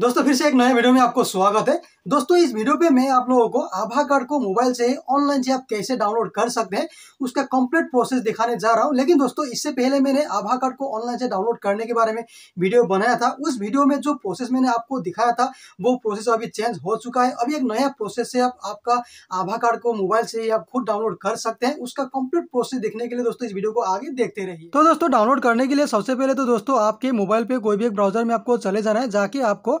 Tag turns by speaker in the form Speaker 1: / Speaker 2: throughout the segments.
Speaker 1: दोस्तों फिर से एक नए वीडियो में आपको स्वागत है दोस्तों इस वीडियो पे मैं आप लोगों को आभा कार्ड को मोबाइल से ऑनलाइन से आप कैसे डाउनलोड कर सकते हैं उसका कंप्लीट प्रोसेस दिखाने जा रहा हूं लेकिन दोस्तों इससे पहले मैंने आभा कार्ड को ऑनलाइन से डाउनलोड करने के बारे में वीडियो बनाया था उस वीडियो में जो प्रोसेस मैंने आपको दिखाया था वो प्रोसेस अभी चेंज हो चुका है अभी एक नया प्रोसेस से आप आपका आभा कार्ड को मोबाइल से ही आप खुद डाउनलोड कर सकते हैं उसका कम्प्लीट प्रोसेस देखने के लिए दोस्तों इस वीडियो को आगे देखते रहिए तो दोस्तों डाउनलोड करने के लिए सबसे पहले तो दोस्तों आपके मोबाइल पे कोई भी एक ब्राउजर में आपको चले जाना है जाके आपको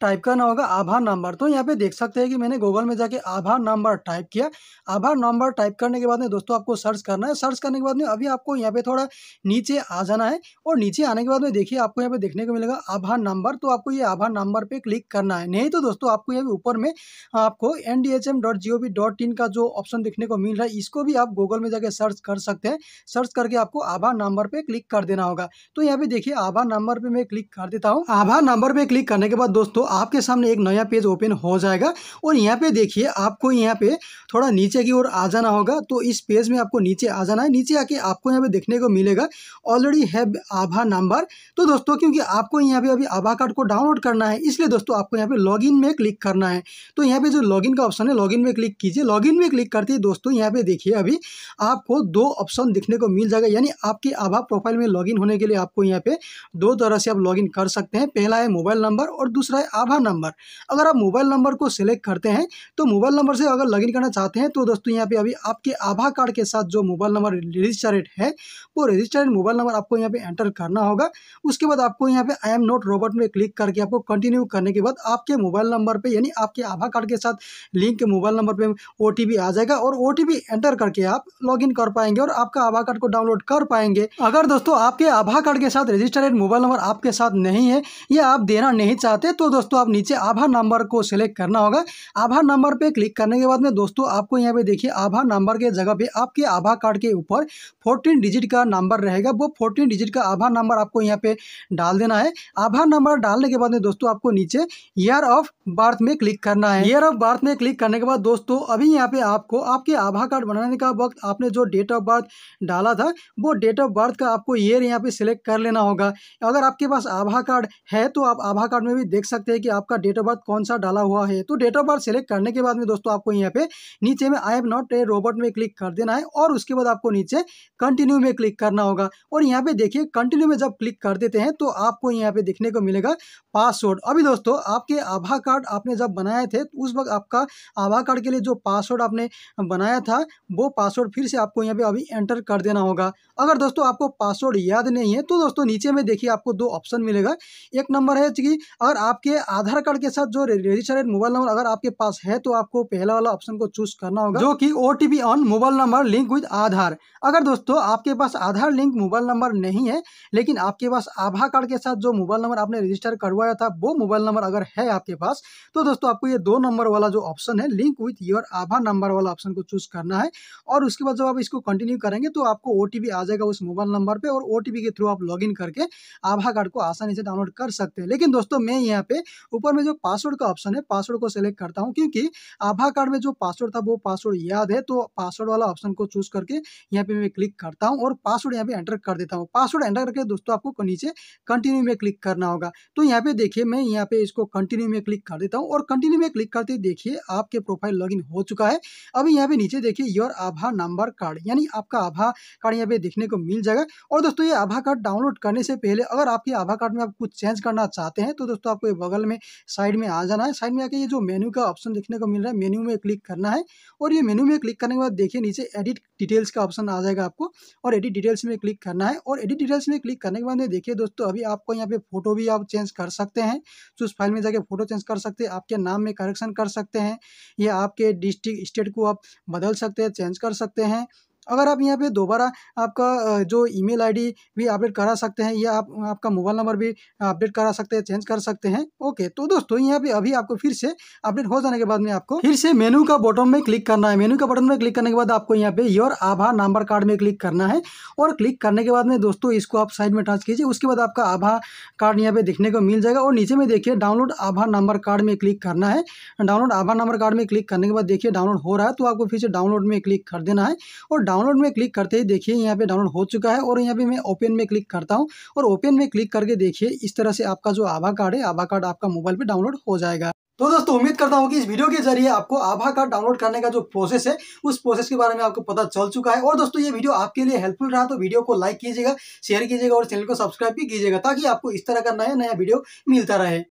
Speaker 1: टाइप करना होगा आभार नंबर तो यहाँ पे देख सकते हैं कि मैंने गूगल में जाके आभार नंबर टाइप किया आभार नंबर टाइप करने के बाद में दोस्तों आपको सर्च करना है सर्च करने के बाद में अभी आपको यहाँ पे थोड़ा नीचे आ जाना है और नीचे आने के बाद में देखिए आपको यहाँ पे देखने को मिलेगा आभार नंबर तो आपको ये आभार नंबर पर क्लिक करना है नहीं तो दोस्तों आपको यहाँ पे ऊपर में आपको एन का जो ऑप्शन देखने को मिल रहा है इसको भी आप गूगल में जाके सर्च कर सकते हैं सर्च करके आपको आभार नंबर पर क्लिक कर देना होगा तो यहाँ पे देखिए आभार नंबर पर मैं क्लिक कर देता हूँ आभार नंबर पर क्लिक करने के बाद दोस्तों आपके सामने एक नया पेज ओपन हो जाएगा और यहाँ पे देखिए आपको यहाँ पे थोड़ा नीचे की ओर आ जाना होगा तो इस पेज में आपको नीचे आ जाना है नीचे आके आपको यहाँ पे देखने को मिलेगा ऑलरेडी है आभा नंबर तो दोस्तों क्योंकि आपको यहाँ पे अभी आभा कार्ड को डाउनलोड करना है इसलिए दोस्तों आपको यहाँ पे लॉग में क्लिक करना है तो यहाँ पे जो लॉग का ऑप्शन है लॉगिन में क्लिक कीजिए लॉगिन में क्लिक करते ही दोस्तों यहाँ पे देखिए अभी आपको दो ऑप्शन दिखने को मिल जाएगा यानी आपके आभा प्रोफाइल में लॉग होने के लिए आपको यहाँ पे दो तरह से आप लॉग कर सकते हैं पहला है मोबाइल नंबर और दूसरा है आभा नंबर अगर आप मोबाइल नंबर को सिलेक्ट करते हैं तो मोबाइल नंबर से अगर लॉगिन करना चाहते हैं तो दोस्तों यहाँ पे अभी आपके आभा कार्ड के साथ जो मोबाइल नंबर रजिस्टर्ड है वो रजिस्टर्ड मोबाइल नंबर आपको यहाँ पे एंटर करना होगा उसके बाद आपको यहाँ पे आई एम नोट रोबोट में क्लिक करके आपको कंटिन्यू करने के बाद आपके मोबाइल नंबर पर यानी आपके आभा कार्ड के साथ लिंक मोबाइल नंबर पर ओ आ जाएगा और ओ एंटर करके आप लॉग कर पाएंगे और आपका आभा कार्ड को डाउनलोड कर पाएंगे अगर दोस्तों आपके आभा कार्ड के साथ रजिस्टर्ड मोबाइल नंबर आपके साथ नहीं है या आप देना नहीं चाहते तो दोस्तों दोस्तों आप नीचे आभा नंबर को सिलेक्ट करना होगा आभा नंबर पे क्लिक करने के बाद में दोस्तों आपको यहाँ पे देखिए आभा नंबर के जगह पे आपके आभा कार्ड के ऊपर फोर्टीन डिजिट का नंबर रहेगा वो फोर्टीन डिजिट का आभा नंबर आपको यहाँ पे डाल देना है आभा नंबर डालने के बाद में दोस्तों आपको नीचे ईयर ऑफ बर्थ में क्लिक करना है ईयर ऑफ बर्थ में क्लिक करने के बाद दोस्तों अभी यहाँ पे आपको आपके आभा कार्ड बनाने का वक्त आपने जो डेट ऑफ बर्थ डाला था वो डेट ऑफ बर्थ का आपको ईयर यहाँ पे सिलेक्ट कर लेना होगा अगर आपके पास आभा कार्ड है तो आप आभा कार्ड में भी देख सकते हैं कि आपका डेट ऑफ बर्थ कौन सा डाला हुआ है तो डेट ऑफ बर्थ सेलेक्ट करने के बाद में दोस्तों आपको यहाँ पे नीचे में I am not a robot में क्लिक कर देना है और उसके बाद आपको नीचे कंटिन्यू में क्लिक करना होगा और यहाँ पे देखिए कंटिन्यू में जब क्लिक कर देते हैं तो आपको यहाँ पे देखने को मिलेगा पासवर्ड अभी दोस्तों आपके आभा कार्ड आपने जब बनाए थे तो उस वक्त आपका आभा कार्ड के लिए जो पासवर्ड आपने बनाया था वो पासवर्ड फिर से आपको यहाँ पे अभी एंटर कर देना होगा अगर दोस्तों आपको पासवर्ड याद नहीं है तो दोस्तों नीचे में देखिए आपको दो ऑप्शन मिलेगा एक नंबर है कि अगर आपके आधार कार्ड के साथ जो रजिस्टर्ड मोबाइल नंबर अगर आपके पास है तो आपको पहला वाला ऑप्शन को चूज करना होगा जो कि ओ on mobile number link with Aadhaar अगर दोस्तों आपके पास आधार लिंक मोबाइल नंबर नहीं है लेकिन आपके पास आभा कार्ड के साथ जो मोबाइल नंबर आपने रजिस्टर करवाया था वो मोबाइल नंबर अगर है आपके पास तो दोस्तों आपको ये दो नंबर वाला जो ऑप्शन है लिंक विथ योर आभा नंबर वाला ऑप्शन को चूज करना है और उसके बाद जब आप इसको कंटिन्यू करेंगे तो आपको ओ आ जाएगा उस मोबाइल नंबर पर और ओ के थ्रू आप लॉग करके आभा कार्ड को आसानी से डाउनलोड कर सकते हैं लेकिन दोस्तों मैं यहाँ पे ऊपर में जो पासवर्ड का ऑप्शन है पासवर्ड को सेलेक्ट करता हूँ क्योंकि आभा कार्ड में जो पासवर्ड था वो पासवर्ड याद है तो पासवर्ड वाला ऑप्शन को चूज करके यहाँ पे मैं क्लिक करता हूँ और पासवर्ड यहाँ पे एंटर कर देता हूँ पासवर्ड एंटर करके दोस्तों आपको नीचे कंटिन्यू में क्लिक करना होगा तो यहाँ पे देखिए मैं यहाँ पे इसको कंटिन्यू में क्लिक कर देता हूँ और कंटिन्यू में क्लिक करते देखिए आपके प्रोफाइल लॉग हो चुका है अभी यहाँ पे नीचे देखिए योर आभा नंबर कार्ड यानी आपका आभा कार्ड यहाँ पे देखने को मिल जाएगा और दोस्तों ये आभा कार्ड डाउनलोड करने से पहले अगर आपके आभा कार्ड में आप कुछ चेंज करना चाहते हैं तो दोस्तों आपको ये बगल बगल में साइड में आ जाना है साइड में आके ये जो मेन्यू का ऑप्शन देखने को मिल रहा है मेन्यू में क्लिक करना है और ये मेन्यू में क्लिक करने के बाद देखिए नीचे एडिट डिटेल्स का ऑप्शन आ जाएगा आपको और एडिट डिटेल्स में क्लिक करना है और एडिट डिटेल्स में क्लिक करने के बाद देखिए दोस्तों अभी आपको यहाँ पे फोटो भी आप चेंज कर सकते हैं तो उस फाइल में जाके फोटो चेंज कर सकते हैं आपके नाम में करेक्शन कर सकते हैं या आपके डिस्ट्रिक्ट स्टेट को आप बदल सकते हैं चेंज कर सकते हैं अगर आप यहाँ पे दोबारा आपका जो ईमेल आईडी भी अपडेट करा सकते हैं या आप आपका मोबाइल नंबर भी अपडेट करा सकते हैं चेंज कर सकते हैं ओके तो दोस्तों यहाँ पे अभी आपको फिर से अपडेट हो जाने के बाद में आपको फिर से मेनू का बटन में क्लिक करना है मेनू का बटन में क्लिक करने के बाद आपको यहाँ पे योर आभा नंबर कार्ड में क्लिक करना है और क्लिक करने के बाद में दोस्तों इसको आप साइड में टच कीजिए उसके बाद आपका आभा कार्ड यहाँ पे देखने को मिल जाएगा और नीचे में देखिए डाउनलोड आभा नंबर कार्ड में क्लिक करना है डाउनलोड आभा नंबर कार्ड में क्लिक करने के बाद देखिए डाउनलोड हो रहा है तो आपको फिर से डाउनलोड में क्लिक कर देना है और डाउन डाउनलोड में क्लिक करते ही देखिए यहाँ पे डाउनलोड हो चुका है और यहाँ पे मैं ओपन में क्लिक करता हूँ और ओपन में क्लिक करके देखिए इस तरह से आपका जो आभा कार्ड है आभा कार्ड आपका मोबाइल पे डाउनलोड हो जाएगा तो दोस्तों उम्मीद करता हूँ कि इस वीडियो के जरिए आपको आभा कार्ड डाउनलोड करने का जो प्रोसेस है उस प्रोसेस के बारे में आपको पता चल चुका है और दोस्तों ये वीडियो आपके लिए हेल्पफुल रहा तो वीडियो को लाइक कीजिएगा शेयर कीजिएगा और चैनल को सब्सक्राइब भी कीजिएगा ताकि आपको इस तरह का नया नया वीडियो मिलता रहे